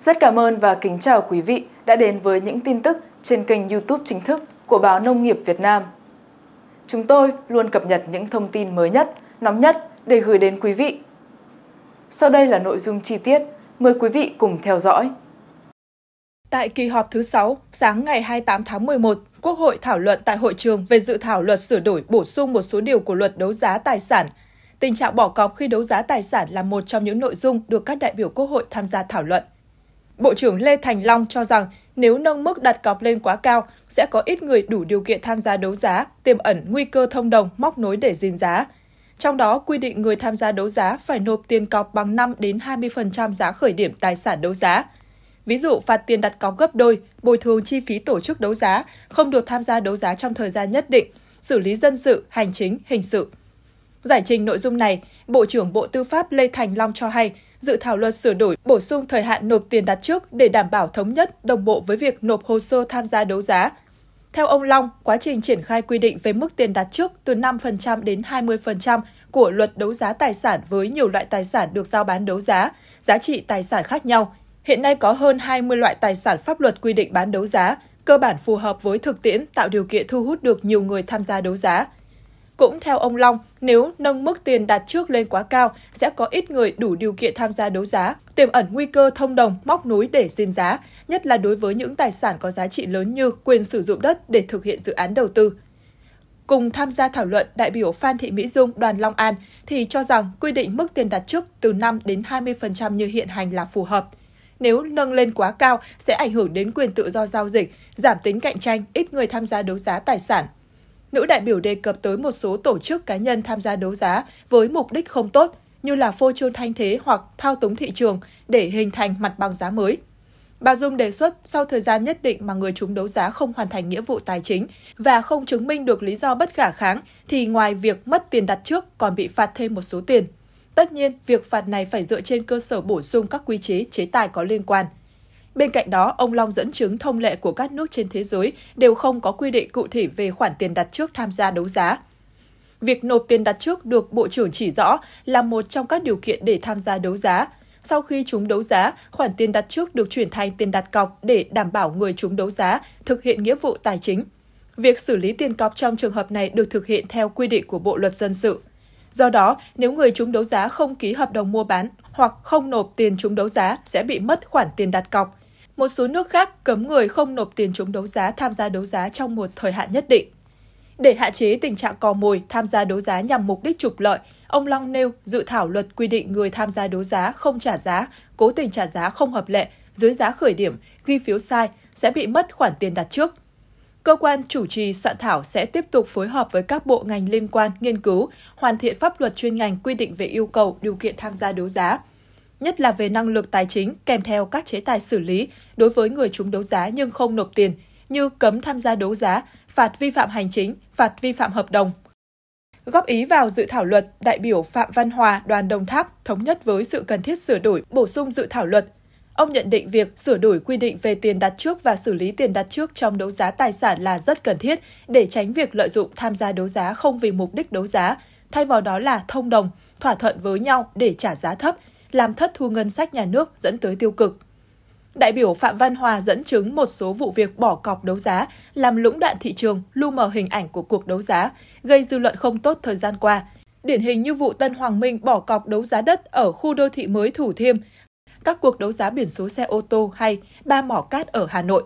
Rất cảm ơn và kính chào quý vị đã đến với những tin tức trên kênh YouTube chính thức của báo Nông nghiệp Việt Nam. Chúng tôi luôn cập nhật những thông tin mới nhất, nóng nhất để gửi đến quý vị. Sau đây là nội dung chi tiết, mời quý vị cùng theo dõi. Tại kỳ họp thứ 6, sáng ngày 28 tháng 11, Quốc hội thảo luận tại hội trường về dự thảo luật sửa đổi bổ sung một số điều của luật đấu giá tài sản. Tình trạng bỏ cọc khi đấu giá tài sản là một trong những nội dung được các đại biểu Quốc hội tham gia thảo luận. Bộ trưởng Lê Thành Long cho rằng nếu nâng mức đặt cọc lên quá cao, sẽ có ít người đủ điều kiện tham gia đấu giá, tiềm ẩn nguy cơ thông đồng móc nối để dìm giá. Trong đó, quy định người tham gia đấu giá phải nộp tiền cọc bằng 5 đến 20% giá khởi điểm tài sản đấu giá. Ví dụ, phạt tiền đặt cọc gấp đôi, bồi thường chi phí tổ chức đấu giá, không được tham gia đấu giá trong thời gian nhất định, xử lý dân sự, hành chính, hình sự. Giải trình nội dung này, Bộ trưởng Bộ Tư pháp Lê Thành Long cho hay, dự thảo luật sửa đổi bổ sung thời hạn nộp tiền đặt trước để đảm bảo thống nhất đồng bộ với việc nộp hồ sơ tham gia đấu giá. Theo ông Long, quá trình triển khai quy định về mức tiền đặt trước từ 5% đến 20% của luật đấu giá tài sản với nhiều loại tài sản được giao bán đấu giá, giá trị tài sản khác nhau. Hiện nay có hơn 20 loại tài sản pháp luật quy định bán đấu giá, cơ bản phù hợp với thực tiễn tạo điều kiện thu hút được nhiều người tham gia đấu giá. Cũng theo ông Long, nếu nâng mức tiền đặt trước lên quá cao, sẽ có ít người đủ điều kiện tham gia đấu giá, tiềm ẩn nguy cơ thông đồng móc nối để diêm giá, nhất là đối với những tài sản có giá trị lớn như quyền sử dụng đất để thực hiện dự án đầu tư. Cùng tham gia thảo luận, đại biểu Phan Thị Mỹ Dung, đoàn Long An thì cho rằng quy định mức tiền đặt trước từ 5 đến 20% như hiện hành là phù hợp. Nếu nâng lên quá cao sẽ ảnh hưởng đến quyền tự do giao dịch, giảm tính cạnh tranh, ít người tham gia đấu giá tài sản Nữ đại biểu đề cập tới một số tổ chức cá nhân tham gia đấu giá với mục đích không tốt như là phô trương thanh thế hoặc thao túng thị trường để hình thành mặt bằng giá mới. Bà Dung đề xuất sau thời gian nhất định mà người chúng đấu giá không hoàn thành nghĩa vụ tài chính và không chứng minh được lý do bất khả kháng thì ngoài việc mất tiền đặt trước còn bị phạt thêm một số tiền. Tất nhiên, việc phạt này phải dựa trên cơ sở bổ sung các quy chế chế tài có liên quan – Bên cạnh đó, ông Long dẫn chứng thông lệ của các nước trên thế giới đều không có quy định cụ thể về khoản tiền đặt trước tham gia đấu giá. Việc nộp tiền đặt trước được Bộ trưởng chỉ rõ là một trong các điều kiện để tham gia đấu giá. Sau khi chúng đấu giá, khoản tiền đặt trước được chuyển thành tiền đặt cọc để đảm bảo người chúng đấu giá thực hiện nghĩa vụ tài chính. Việc xử lý tiền cọc trong trường hợp này được thực hiện theo quy định của Bộ luật dân sự. Do đó, nếu người chúng đấu giá không ký hợp đồng mua bán hoặc không nộp tiền chúng đấu giá sẽ bị mất khoản tiền đặt cọc một số nước khác cấm người không nộp tiền chống đấu giá tham gia đấu giá trong một thời hạn nhất định. Để hạn chế tình trạng cò mồi tham gia đấu giá nhằm mục đích trục lợi, ông Long nêu dự thảo luật quy định người tham gia đấu giá không trả giá, cố tình trả giá không hợp lệ, dưới giá khởi điểm, ghi phiếu sai sẽ bị mất khoản tiền đặt trước. Cơ quan chủ trì soạn thảo sẽ tiếp tục phối hợp với các bộ ngành liên quan nghiên cứu, hoàn thiện pháp luật chuyên ngành quy định về yêu cầu điều kiện tham gia đấu giá, nhất là về năng lực tài chính kèm theo các chế tài xử lý đối với người chúng đấu giá nhưng không nộp tiền, như cấm tham gia đấu giá, phạt vi phạm hành chính, phạt vi phạm hợp đồng. Góp ý vào dự thảo luật, đại biểu Phạm Văn Hòa, đoàn Đồng Tháp thống nhất với sự cần thiết sửa đổi, bổ sung dự thảo luật. Ông nhận định việc sửa đổi quy định về tiền đặt trước và xử lý tiền đặt trước trong đấu giá tài sản là rất cần thiết để tránh việc lợi dụng tham gia đấu giá không vì mục đích đấu giá, thay vào đó là thông đồng, thỏa thuận với nhau để trả giá thấp, làm thất thu ngân sách nhà nước dẫn tới tiêu cực. Đại biểu Phạm Văn Hòa dẫn chứng một số vụ việc bỏ cọc đấu giá, làm lũng đoạn thị trường, lưu mờ hình ảnh của cuộc đấu giá, gây dư luận không tốt thời gian qua. Điển hình như vụ Tân Hoàng Minh bỏ cọc đấu giá đất ở khu đô thị mới Thủ Thiêm, các cuộc đấu giá biển số xe ô tô hay ba mỏ cát ở Hà Nội.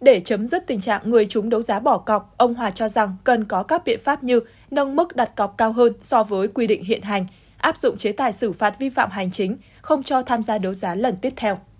Để chấm dứt tình trạng người chúng đấu giá bỏ cọc, ông Hòa cho rằng cần có các biện pháp như nâng mức đặt cọc cao hơn so với quy định hiện hành – áp dụng chế tài xử phạt vi phạm hành chính, không cho tham gia đấu giá lần tiếp theo.